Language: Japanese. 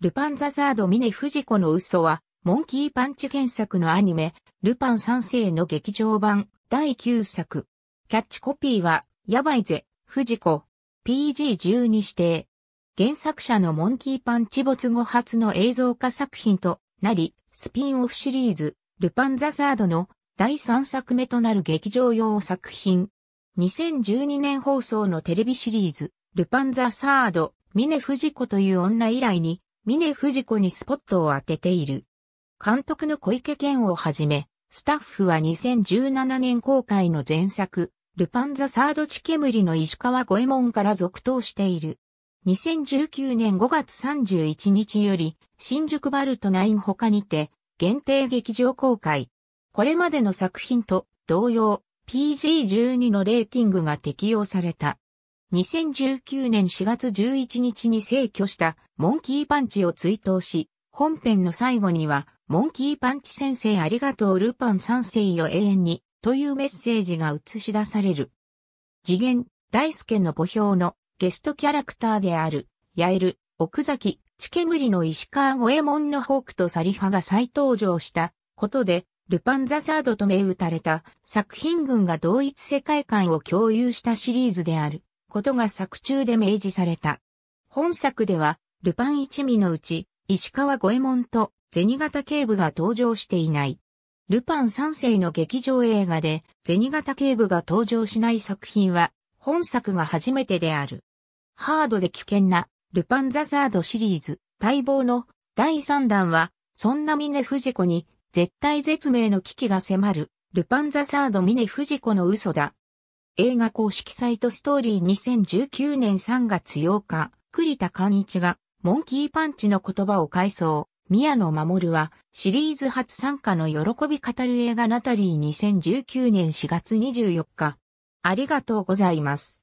ルパンザサードミネフジコの嘘は、モンキーパンチ原作のアニメ、ルパン三世の劇場版第9作。キャッチコピーは、やばいぜ、ジコ。PG12 指定。原作者のモンキーパンチ没後初の映像化作品となり、スピンオフシリーズ、ルパンザサードの第3作目となる劇場用作品。2012年放送のテレビシリーズ、ルパンザサード、ミネフジコという女以来に、峰藤子にスポットを当てている。監督の小池健をはじめ、スタッフは2017年公開の前作、ルパンザサード地煙の石川五右衛門から続投している。2019年5月31日より、新宿バルトナイン他にて、限定劇場公開。これまでの作品と同様、PG12 のレーティングが適用された。2019年4月11日に逝去したモンキーパンチを追悼し、本編の最後には、モンキーパンチ先生ありがとうルパン三世よ永遠に、というメッセージが映し出される。次元、大輔の墓標のゲストキャラクターである、ヤエル、奥崎、チケムリの石川五右衛門のホークとサリファが再登場したことで、ルパンザサードと銘打たれた作品群が同一世界観を共有したシリーズである。ことが作中で明示された。本作では、ルパン一味のうち、石川五右衛門と銭形警部が登場していない。ルパン三世の劇場映画で銭形警部が登場しない作品は本作が初めてである。ハードで危険なルパンザサードシリーズ待望の第三弾はそんな峰藤子に絶対絶命の危機が迫るルパンザサード峰藤子の嘘だ映画公式サイトストーリー2019年3月8日、栗田寛一が、モンキーパンチの言葉を回想、宮野守は、シリーズ初参加の喜び語る映画ナタリー2019年4月24日。ありがとうございます。